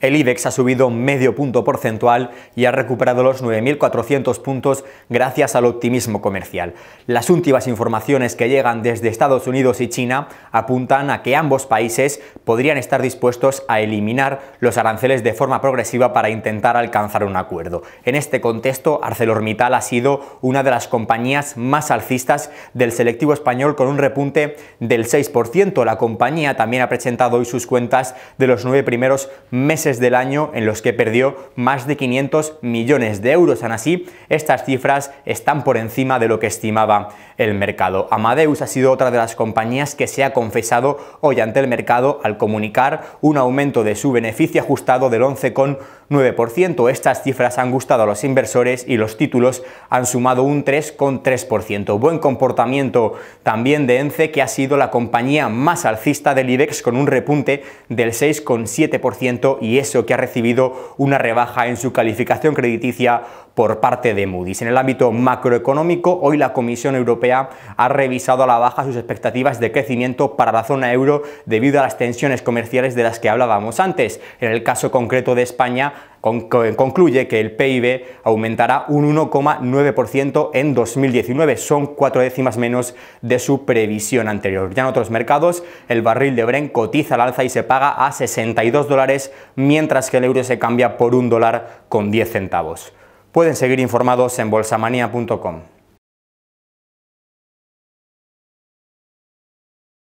El IBEX ha subido medio punto porcentual y ha recuperado los 9.400 puntos gracias al optimismo comercial. Las últimas informaciones que llegan desde Estados Unidos y China apuntan a que ambos países podrían estar dispuestos a eliminar los aranceles de forma progresiva para intentar alcanzar un acuerdo. En este contexto, ArcelorMittal ha sido una de las compañías más alcistas del selectivo español con un repunte del 6%. La compañía también ha presentado hoy sus cuentas de los nueve primeros meses del año en los que perdió más de 500 millones de euros. Aún así, estas cifras están por encima de lo que estimaba el mercado. Amadeus ha sido otra de las compañías que se ha confesado hoy ante el mercado al comunicar un aumento de su beneficio ajustado del 11,9%. 9%. Estas cifras han gustado a los inversores y los títulos han sumado un 3,3%. Buen comportamiento también de ENCE, que ha sido la compañía más alcista del IBEX con un repunte del 6,7% y eso que ha recibido una rebaja en su calificación crediticia por parte de Moody's. En el ámbito macroeconómico, hoy la Comisión Europea ha revisado a la baja sus expectativas de crecimiento para la zona euro debido a las tensiones comerciales de las que hablábamos antes. En el caso concreto de España, concluye que el PIB aumentará un 1,9% en 2019, son cuatro décimas menos de su previsión anterior. Ya en otros mercados, el barril de Bren cotiza al alza y se paga a 62 dólares, mientras que el euro se cambia por un dólar con 10 centavos. Pueden seguir informados en bolsamanía.com.